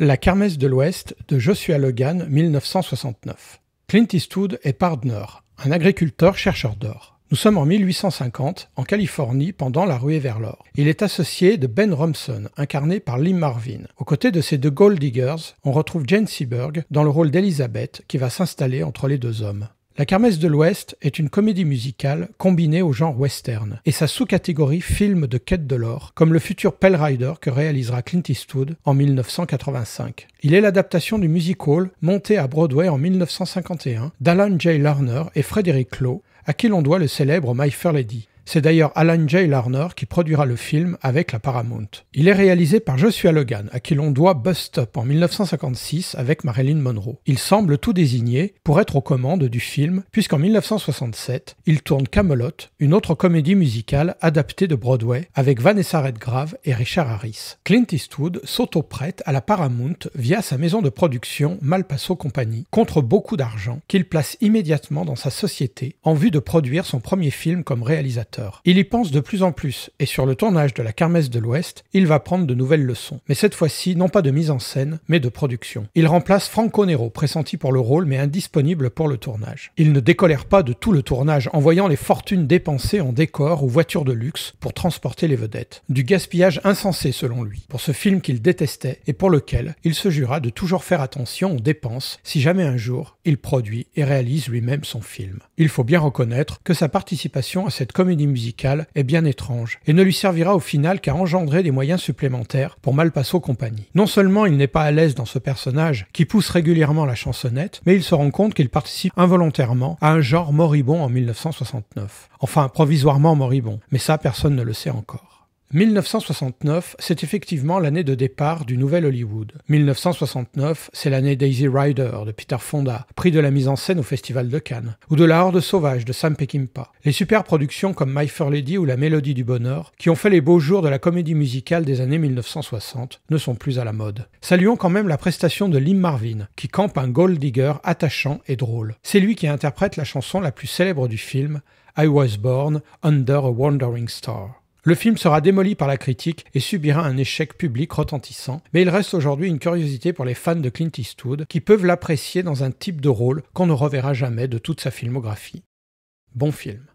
La Kermesse de l'Ouest de Joshua Logan, 1969. Clint Eastwood est Pardner, un agriculteur-chercheur d'or. Nous sommes en 1850, en Californie, pendant la ruée vers l'or. Il est associé de Ben Romson, incarné par Lee Marvin. Aux côtés de ces deux gold diggers, on retrouve Jane Seberg dans le rôle d'Elizabeth, qui va s'installer entre les deux hommes. La Kermesse de l'Ouest est une comédie musicale combinée au genre western et sa sous-catégorie film de quête de l'or, comme le futur Pell Rider que réalisera Clint Eastwood en 1985. Il est l'adaptation du musical monté à Broadway en 1951 d'Alan J. Larner et Frederick Law, à qui l'on doit le célèbre My Fair Lady. C'est d'ailleurs Alan Jay Larner qui produira le film avec la Paramount. Il est réalisé par Joshua Logan, à qui l'on doit Bust Up en 1956 avec Marilyn Monroe. Il semble tout désigné pour être aux commandes du film, puisqu'en 1967, il tourne Camelot, une autre comédie musicale adaptée de Broadway avec Vanessa Redgrave et Richard Harris. Clint Eastwood s'auto-prête à la Paramount via sa maison de production Malpasso Company contre beaucoup d'argent qu'il place immédiatement dans sa société en vue de produire son premier film comme réalisateur. Il y pense de plus en plus, et sur le tournage de la Carmesse de l'Ouest, il va prendre de nouvelles leçons. Mais cette fois-ci, non pas de mise en scène, mais de production. Il remplace Franco Nero, pressenti pour le rôle mais indisponible pour le tournage. Il ne décolère pas de tout le tournage en voyant les fortunes dépensées en décors ou voitures de luxe pour transporter les vedettes. Du gaspillage insensé selon lui, pour ce film qu'il détestait et pour lequel il se jura de toujours faire attention aux dépenses si jamais un jour il produit et réalise lui-même son film. Il faut bien reconnaître que sa participation à cette comédie musicale est bien étrange et ne lui servira au final qu'à engendrer des moyens supplémentaires pour Malpasso compagnie. Non seulement il n'est pas à l'aise dans ce personnage qui pousse régulièrement la chansonnette, mais il se rend compte qu'il participe involontairement à un genre moribond en 1969. Enfin, provisoirement moribond, mais ça personne ne le sait encore. 1969, c'est effectivement l'année de départ du nouvel Hollywood. 1969, c'est l'année Daisy Rider de Peter Fonda, prix de la mise en scène au Festival de Cannes, ou de La Horde Sauvage de Sam Peckinpah. Les super productions comme My Fair Lady ou La Mélodie du Bonheur, qui ont fait les beaux jours de la comédie musicale des années 1960, ne sont plus à la mode. Saluons quand même la prestation de Lim Marvin, qui campe un gold digger attachant et drôle. C'est lui qui interprète la chanson la plus célèbre du film, I Was Born Under a Wandering Star. Le film sera démoli par la critique et subira un échec public retentissant, mais il reste aujourd'hui une curiosité pour les fans de Clint Eastwood qui peuvent l'apprécier dans un type de rôle qu'on ne reverra jamais de toute sa filmographie. Bon film.